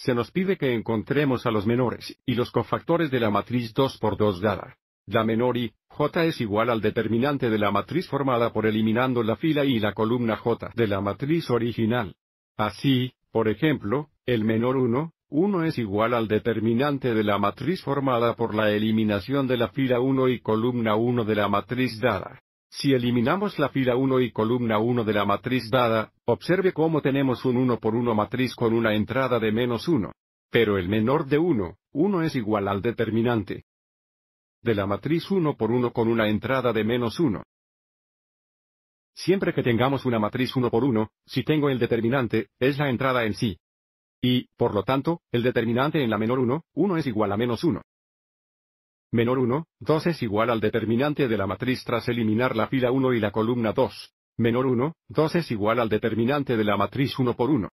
se nos pide que encontremos a los menores y los cofactores de la matriz 2 por 2 dada. La menor y J es igual al determinante de la matriz formada por eliminando la fila y la columna J de la matriz original. Así, por ejemplo, el menor 1, 1 es igual al determinante de la matriz formada por la eliminación de la fila 1 y columna 1 de la matriz dada. Si eliminamos la fila 1 y columna 1 de la matriz dada, observe cómo tenemos un 1 por 1 matriz con una entrada de menos 1. Pero el menor de 1, 1 es igual al determinante. De la matriz 1 por 1 con una entrada de menos 1. Siempre que tengamos una matriz 1 por 1, si tengo el determinante, es la entrada en sí. Y, por lo tanto, el determinante en la menor 1, 1 es igual a menos 1 menor 1, 2 es igual al determinante de la matriz tras eliminar la fila 1 y la columna 2, menor 1, 2 es igual al determinante de la matriz 1 por 1.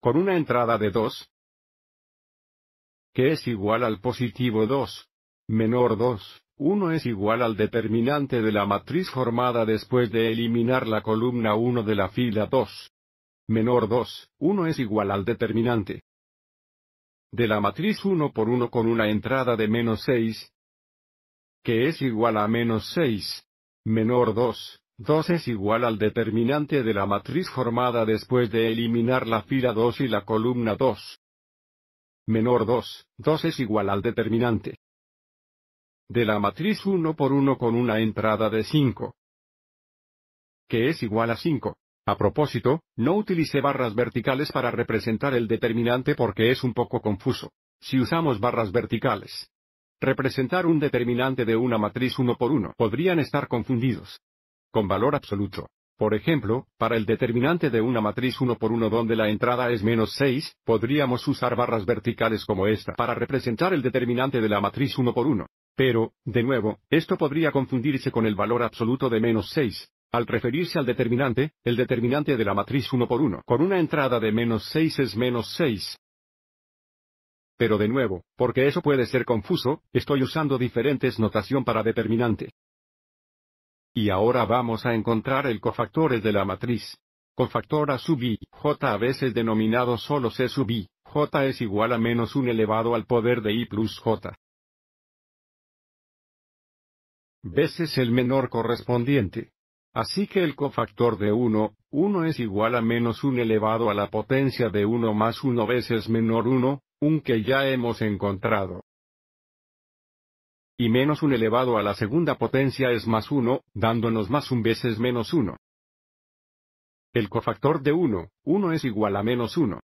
Con una entrada de 2, que es igual al positivo 2, menor 2, 1 es igual al determinante de la matriz formada después de eliminar la columna 1 de la fila 2. Menor 2, 1 es igual al determinante de la matriz 1 por 1 con una entrada de menos 6, que es igual a menos 6, menor 2, 2 es igual al determinante de la matriz formada después de eliminar la fila 2 y la columna 2. Menor 2, 2 es igual al determinante de la matriz 1 por 1 con una entrada de 5, que es igual a 5. A propósito, no utilicé barras verticales para representar el determinante porque es un poco confuso. Si usamos barras verticales, representar un determinante de una matriz 1 por 1 podrían estar confundidos. Con valor absoluto. Por ejemplo, para el determinante de una matriz 1 por 1 donde la entrada es menos 6, podríamos usar barras verticales como esta para representar el determinante de la matriz 1 por 1 Pero, de nuevo, esto podría confundirse con el valor absoluto de menos 6, al referirse al determinante, el determinante de la matriz 1 por 1 con una entrada de menos 6 es menos 6. Pero de nuevo, porque eso puede ser confuso, estoy usando diferentes notación para determinante. Y ahora vamos a encontrar el cofactores de la matriz. Cofactor A sub i, j a veces denominado solo c sub i, j es igual a menos 1 elevado al poder de i plus j veces el menor correspondiente. Así que el cofactor de 1, 1 es igual a menos 1 elevado a la potencia de 1 más 1 veces menor 1, un que ya hemos encontrado. Y menos 1 elevado a la segunda potencia es más 1, dándonos más 1 veces menos 1. El cofactor de 1, 1 es igual a menos 1.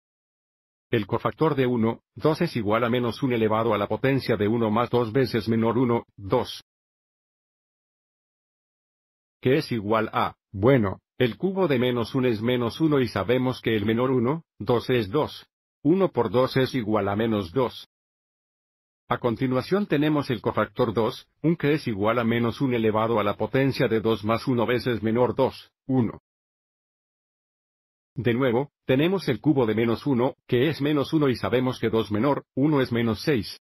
El cofactor de 1, 2 es igual a menos 1 elevado a la potencia de 1 más 2 veces menor 1, 2 que es igual a, bueno, el cubo de menos 1 es menos 1 y sabemos que el menor 1, 2 es 2. 1 por 2 es igual a menos 2. A continuación tenemos el cofactor 2, un que es igual a menos 1 elevado a la potencia de 2 más 1 veces menor 2, 1. De nuevo, tenemos el cubo de menos 1, que es menos 1 y sabemos que 2 menor, 1 es menos 6.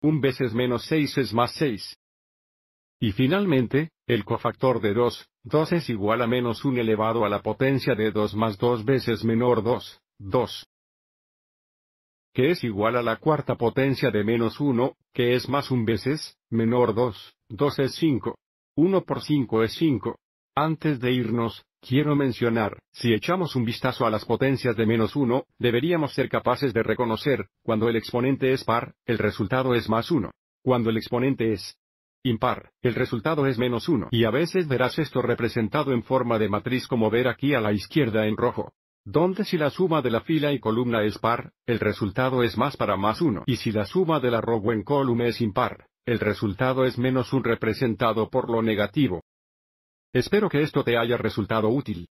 1 veces menos 6 es más 6. Y finalmente, el cofactor de 2, 2 es igual a menos 1 elevado a la potencia de 2 más 2 veces menor 2, 2. Que es igual a la cuarta potencia de menos 1, que es más 1 veces, menor 2, 2 es 5. 1 por 5 es 5. Antes de irnos, quiero mencionar, si echamos un vistazo a las potencias de menos 1, deberíamos ser capaces de reconocer, cuando el exponente es par, el resultado es más 1. Cuando el exponente es impar, el resultado es menos 1. Y a veces verás esto representado en forma de matriz como ver aquí a la izquierda en rojo. Donde si la suma de la fila y columna es par, el resultado es más para más 1. Y si la suma de la row en columna es impar, el resultado es menos 1 representado por lo negativo. Espero que esto te haya resultado útil.